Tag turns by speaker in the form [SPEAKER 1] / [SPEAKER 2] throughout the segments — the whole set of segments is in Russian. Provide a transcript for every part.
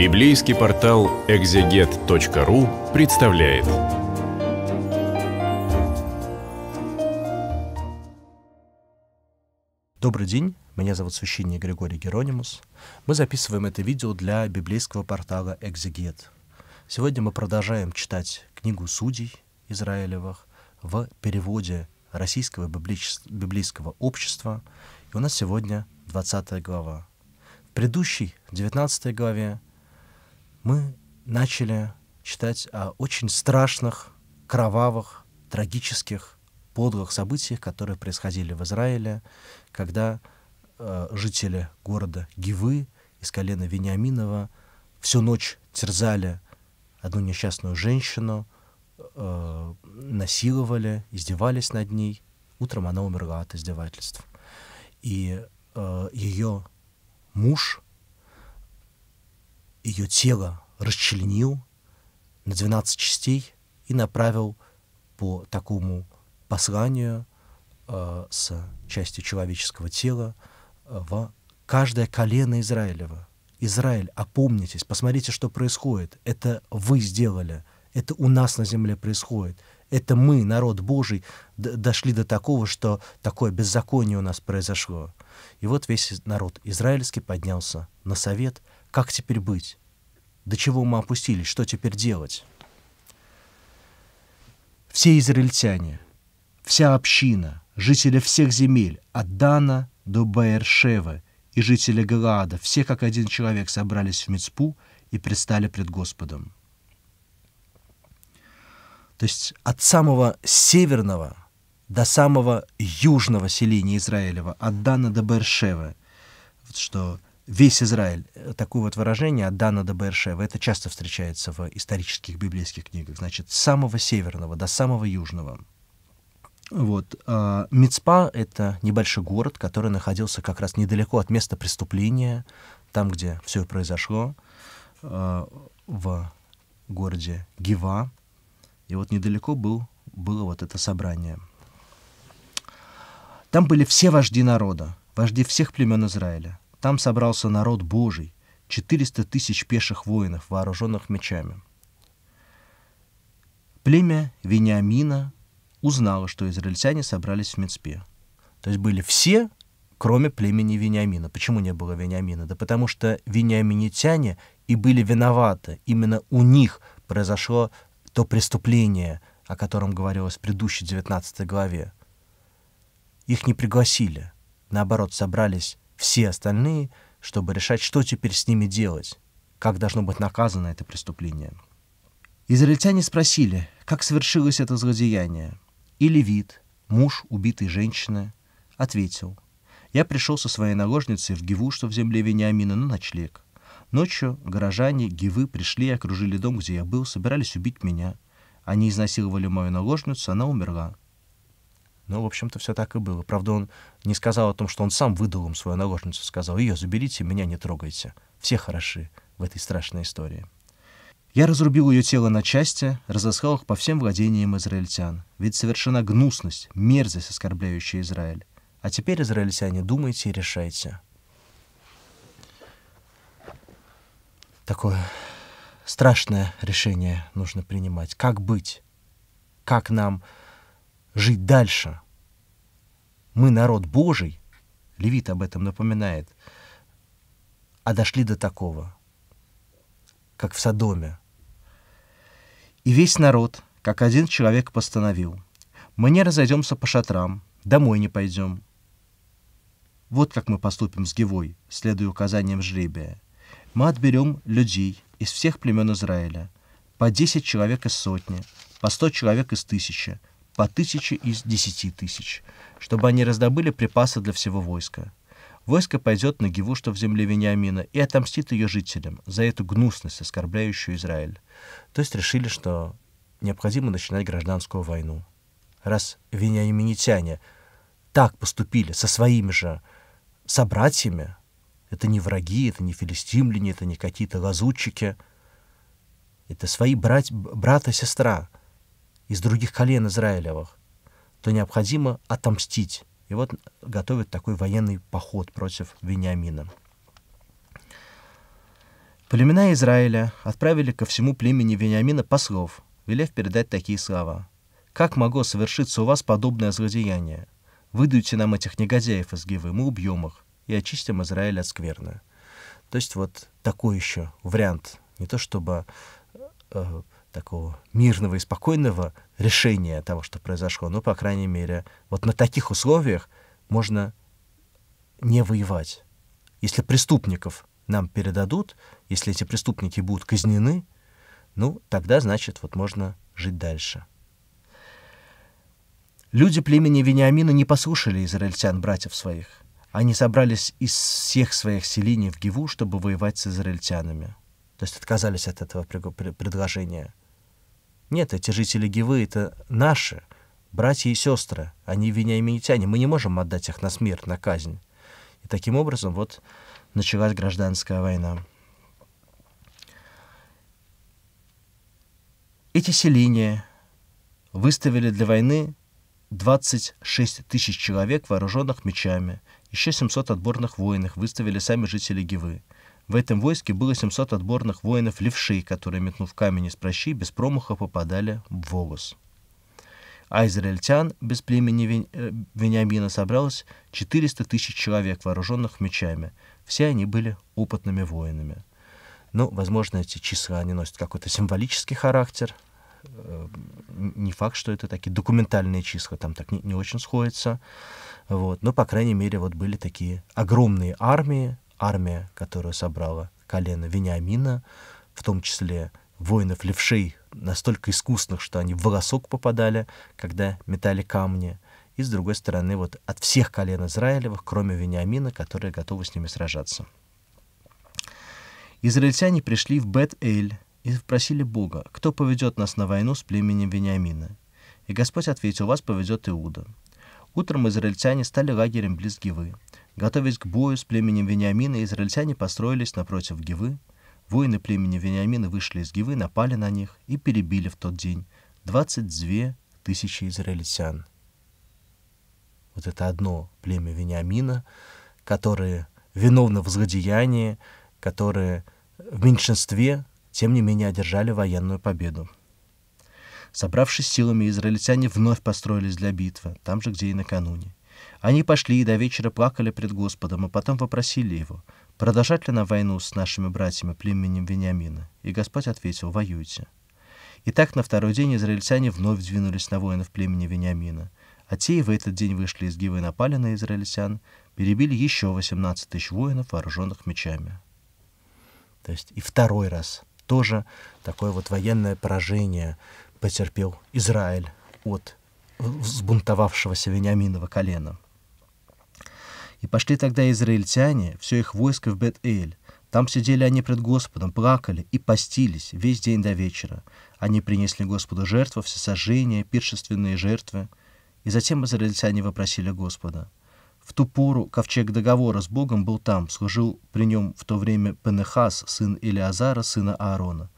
[SPEAKER 1] Библейский портал экзегет.ру представляет. Добрый день, меня зовут священник Григорий Геронимус. Мы записываем это видео для библейского портала «Экзегет». Сегодня мы продолжаем читать книгу «Судей» Израилевых в переводе Российского библейского общества. И у нас сегодня 20 глава. В предыдущей 19 главе мы начали читать о очень страшных, кровавых, трагических, подлых событиях, которые происходили в Израиле, когда э, жители города Гивы из колена Вениаминова всю ночь терзали одну несчастную женщину, э, насиловали, издевались над ней. Утром она умерла от издевательств. И э, ее муж ее тело расчленил на 12 частей и направил по такому посланию э, с частью человеческого тела э, в каждое колено Израилева. Израиль, опомнитесь, посмотрите, что происходит. Это вы сделали, это у нас на земле происходит. Это мы, народ Божий, дошли до такого, что такое беззаконие у нас произошло. И вот весь народ израильский поднялся на совет, как теперь быть? До чего мы опустились? Что теперь делать? Все израильтяне, вся община, жители всех земель, от Дана до Баэршевы и жители Галаада, все как один человек собрались в Мицпу и предстали пред Господом. То есть от самого северного до самого южного селения Израилева, от Дана до Бершева. Вот что весь Израиль. Э, такое вот выражение от Дана до Бершева. Это часто встречается в исторических библейских книгах. Значит, с самого северного до самого южного. Вот. А Мицпа — это небольшой город, который находился как раз недалеко от места преступления, там, где все произошло, а, в городе Гива. И вот недалеко был, было вот это собрание. Там были все вожди народа, вожди всех племен Израиля — там собрался народ Божий, 400 тысяч пеших воинов, вооруженных мечами. Племя Вениамина узнало, что израильтяне собрались в Мицпе. То есть были все, кроме племени Вениамина. Почему не было Вениамина? Да потому что вениаминитяне и были виноваты. Именно у них произошло то преступление, о котором говорилось в предыдущей 19 главе. Их не пригласили. Наоборот, собрались все остальные, чтобы решать, что теперь с ними делать, как должно быть наказано это преступление. Израильтяне спросили, как совершилось это злодеяние. И Левит, муж убитой женщины, ответил, «Я пришел со своей наложницей в Гиву, что в земле Вениамина, на ночлег. Ночью горожане Гивы пришли и окружили дом, где я был, собирались убить меня. Они изнасиловали мою наложницу, она умерла. Ну, в общем-то, все так и было. Правда, он не сказал о том, что он сам выдал им свою наложницу, сказал, ее заберите, меня не трогайте. Все хороши в этой страшной истории. Я разрубил ее тело на части, разыскал их по всем владениям израильтян. Ведь совершена гнусность, мерзость, оскорбляющая Израиль. А теперь, израильтяне, думайте и решайте. Такое страшное решение нужно принимать. Как быть? Как нам жить дальше. Мы народ Божий, Левит об этом напоминает, а дошли до такого, как в Содоме. И весь народ, как один человек, постановил, мы не разойдемся по шатрам, домой не пойдем. Вот как мы поступим с Гевой, следуя указаниям жребия. Мы отберем людей из всех племен Израиля, по десять человек из сотни, по сто человек из тысячи, по тысяче из десяти тысяч, чтобы они раздобыли припасы для всего войска. Войско пойдет на Гиву, что в земле Вениамина, и отомстит ее жителям за эту гнусность, оскорбляющую Израиль. То есть решили, что необходимо начинать гражданскую войну. Раз вениаминитяне так поступили со своими же собратьями, это не враги, это не филистимляне, это не какие-то лазутчики, это свои брать, брат и сестра — из других колен Израилевых, то необходимо отомстить. И вот готовят такой военный поход против Вениамина. Племена Израиля отправили ко всему племени Вениамина послов, велев передать такие слова. «Как могло совершиться у вас подобное злодеяние? Выдайте нам этих негодяев из Гивы, мы убьем их и очистим Израиль от скверны». То есть вот такой еще вариант. Не то чтобы э, такого мирного и спокойного решения того, что произошло. Ну, по крайней мере, вот на таких условиях можно не воевать. Если преступников нам передадут, если эти преступники будут казнены, ну, тогда, значит, вот можно жить дальше. Люди племени Вениамина не послушали израильтян братьев своих. Они собрались из всех своих селений в Гиву, чтобы воевать с израильтянами. То есть отказались от этого предложения. Нет, эти жители Гивы — это наши, братья и сестры. Они вениаминитяне. Мы не можем отдать их на смерть, на казнь. И таким образом вот началась гражданская война. Эти селения выставили для войны 26 тысяч человек, вооруженных мечами. Еще 700 отборных воинов выставили сами жители Гивы. В этом войске было 700 отборных воинов-левшей, которые, метнув камень из прощи, без промаха попадали в волос. А израильтян без племени э, Вениамина собралось 400 тысяч человек, вооруженных мечами. Все они были опытными воинами. Ну, возможно, эти числа, они носят какой-то символический характер. Э, не факт, что это такие документальные числа, там так не, не очень сходится. Вот. Но, по крайней мере, вот были такие огромные армии, армия, которая собрала колено Вениамина, в том числе воинов-левшей, настолько искусных, что они в волосок попадали, когда метали камни. И, с другой стороны, вот от всех колен Израилевых, кроме Вениамина, которые готовы с ними сражаться. Израильтяне пришли в Бет-Эль и спросили Бога, кто поведет нас на войну с племенем Вениамина. И Господь ответил, вас поведет Иуда. Утром израильтяне стали лагерем близ Гивы. Готовясь к бою с племенем Вениамина, израильтяне построились напротив Гивы. Воины племени Вениамина вышли из Гивы, напали на них и перебили в тот день 22 тысячи израильтян. Вот это одно племя Вениамина, которое виновно в злодеянии, которое в меньшинстве, тем не менее, одержали военную победу. Собравшись силами, израильтяне вновь построились для битвы, там же, где и накануне. Они пошли и до вечера плакали пред Господом, а потом попросили его, продолжать ли на войну с нашими братьями, племенем Вениамина. И Господь ответил, воюйте. И так на второй день израильтяне вновь двинулись на воинов племени Вениамина. А те и в этот день вышли из Гивы и напали на израильтян, перебили еще 18 тысяч воинов, вооруженных мечами. То есть и второй раз тоже такое вот военное поражение потерпел Израиль от взбунтовавшегося Вениаминова колена. И пошли тогда израильтяне, все их войско в Бет-Эль. Там сидели они пред Господом, плакали и постились весь день до вечера. Они принесли Господу жертвы, всесожжения, пиршественные жертвы. И затем израильтяне вопросили Господа. В ту пору ковчег договора с Богом был там, служил при нем в то время Пенехас, сын Илиазара, сына Аарона.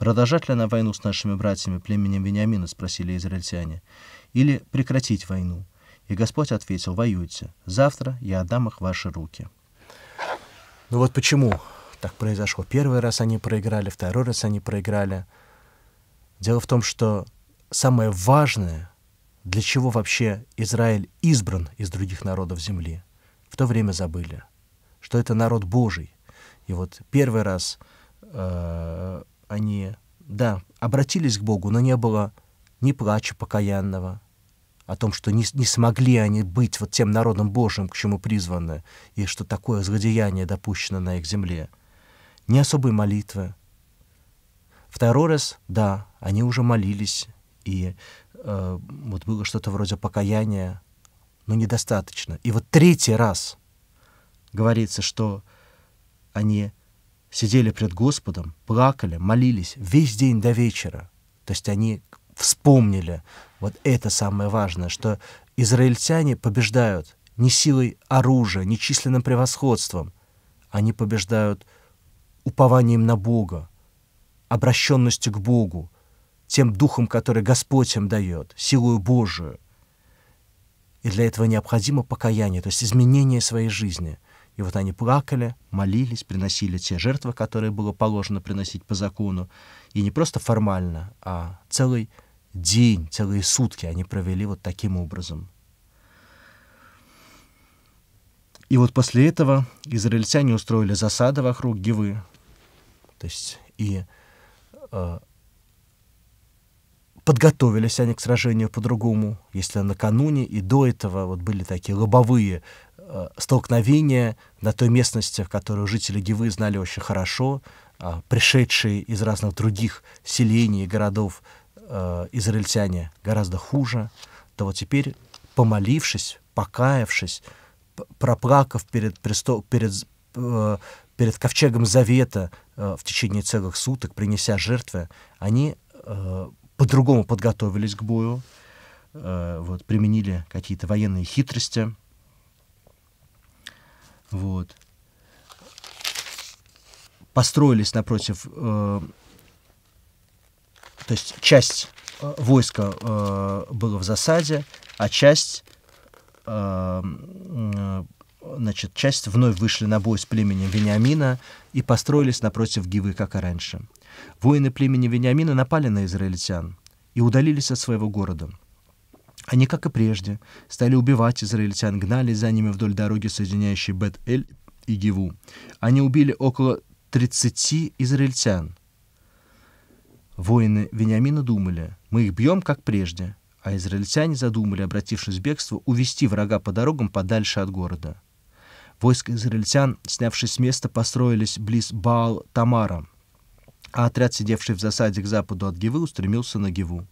[SPEAKER 1] «Продолжать ли она войну с нашими братьями, племенем Вениамина?» — спросили израильтяне. «Или прекратить войну?» И Господь ответил, «Воюйте. Завтра я отдам их в ваши руки». Ну вот почему так произошло. Первый раз они проиграли, второй раз они проиграли. Дело в том, что самое важное, для чего вообще Израиль избран из других народов земли, в то время забыли, что это народ Божий. И вот первый раз э, они, да, обратились к Богу, но не было ни плача покаянного, о том, что не, не смогли они быть вот тем народом Божьим, к чему призваны, и что такое злодеяние допущено на их земле. Не особой молитвы. Второй раз, да, они уже молились, и э, вот было что-то вроде покаяния, но недостаточно. И вот третий раз говорится, что они сидели пред Господом, плакали, молились весь день до вечера. То есть они вспомнили вот это самое важное, что израильтяне побеждают не силой оружия, не численным превосходством. Они побеждают упованием на Бога, обращенностью к Богу, тем духом, который Господь им дает, силою Божию. И для этого необходимо покаяние, то есть изменение своей жизни – и вот они плакали, молились, приносили те жертвы, которые было положено приносить по закону. И не просто формально, а целый день, целые сутки они провели вот таким образом. И вот после этого израильтяне устроили засады вокруг Гивы. То есть и э, подготовились они к сражению по-другому. Если накануне и до этого вот были такие лобовые Э, столкновение на той местности, в которую жители Гивы знали очень хорошо, э, пришедшие из разных других селений и городов э, израильтяне гораздо хуже, то вот теперь, помолившись, покаявшись, проплакав перед, престол, перед, перед ковчегом Завета в течение целых суток, принеся жертвы, они по-другому подготовились к бою, вот, применили какие-то военные хитрости – вот. Построились напротив, э, то есть часть э, войска э, было в засаде, а часть, э, значит, часть вновь вышли на бой с племенем Вениамина и построились напротив Гивы, как и раньше. Воины племени Вениамина напали на израильтян и удалились от своего города – они, как и прежде, стали убивать израильтян, гнали за ними вдоль дороги, соединяющей Бет-Эль и Геву. Они убили около 30 израильтян. Воины Вениамина думали, мы их бьем, как прежде, а израильтяне задумали, обратившись в бегство, увести врага по дорогам подальше от города. Войска израильтян, снявшись с места, построились близ Баал-Тамара, а отряд, сидевший в засаде к западу от Гивы, устремился на Гиву.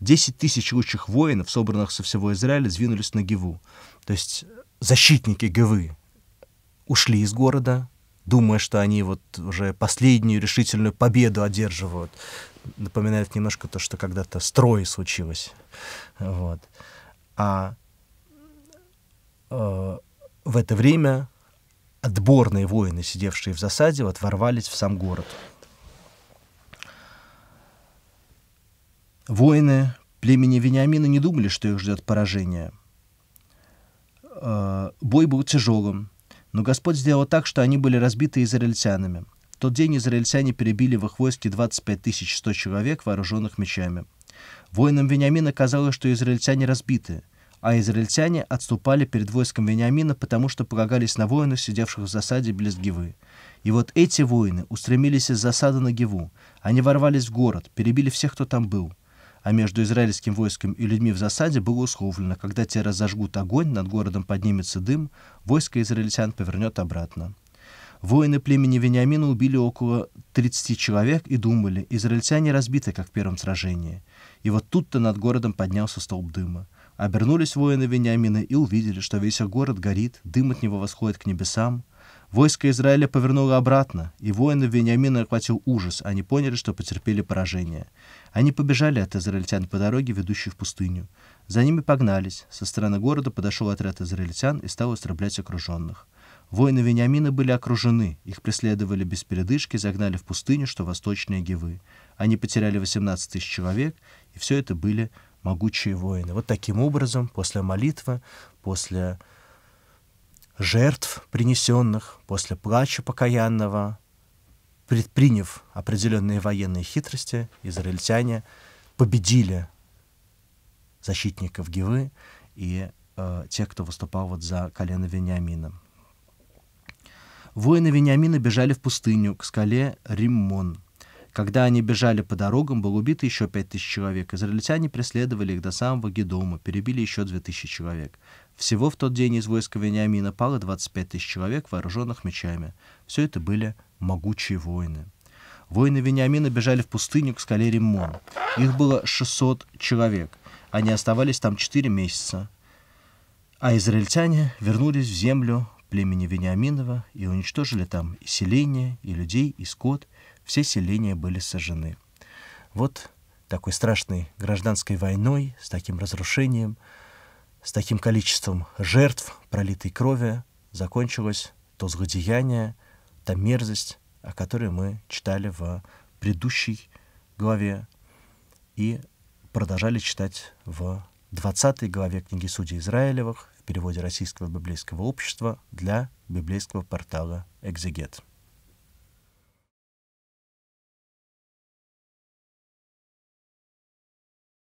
[SPEAKER 1] 10 тысяч лучших воинов, собранных со всего Израиля, сдвинулись на Геву. То есть защитники Гевы ушли из города, думая, что они вот уже последнюю решительную победу одерживают. Напоминает немножко то, что когда-то с Троей случилось. Вот. А э, в это время отборные воины, сидевшие в засаде, вот ворвались в сам город. Воины племени Вениамина не думали, что их ждет поражение. Э, бой был тяжелым, но Господь сделал так, что они были разбиты израильтянами. В тот день израильтяне перебили в их войске 25 100 человек, вооруженных мечами. Воинам Вениамина казалось, что израильтяне разбиты, а израильтяне отступали перед войском Вениамина, потому что полагались на воинов, сидевших в засаде близ Гивы. И вот эти воины устремились из засады на Гиву. Они ворвались в город, перебили всех, кто там был — а между израильским войском и людьми в засаде было условлено, когда те разожгут огонь, над городом поднимется дым, войско израильтян повернет обратно. Воины племени Вениамина убили около 30 человек и думали, израильтяне разбиты, как в первом сражении. И вот тут-то над городом поднялся столб дыма. Обернулись воины Вениамина и увидели, что весь город горит, дым от него восходит к небесам, Войско Израиля повернуло обратно, и воины Вениамина охватил ужас. Они поняли, что потерпели поражение. Они побежали от израильтян по дороге, ведущей в пустыню. За ними погнались. Со стороны города подошел отряд израильтян и стал истреблять окруженных. Воины Вениамина были окружены, их преследовали без передышки, загнали в пустыню, что восточные Гивы. Они потеряли 18 тысяч человек, и все это были могучие воины. Вот таким образом, после молитвы, после жертв, принесенных после плача покаянного, предприняв определенные военные хитрости, израильтяне победили защитников Гивы и э, тех, кто выступал вот за колено Вениамина. Воины Вениамина бежали в пустыню к скале Риммон. Когда они бежали по дорогам, было убито еще пять тысяч человек. Израильтяне преследовали их до самого Гедома, перебили еще две тысячи человек. Всего в тот день из войска Вениамина пало 25 тысяч человек, вооруженных мечами. Все это были могучие воины. Воины Вениамина бежали в пустыню к скале Риммон. Их было 600 человек. Они оставались там 4 месяца. А израильтяне вернулись в землю племени Вениаминова и уничтожили там и селение, и людей, и скот, все селения были сожжены. Вот такой страшной гражданской войной, с таким разрушением, с таким количеством жертв, пролитой крови, закончилось то злодеяние, та мерзость, о которой мы читали в предыдущей главе и продолжали читать в 20 главе книги Судей Израилевых в переводе Российского библейского общества для библейского портала «Экзегет».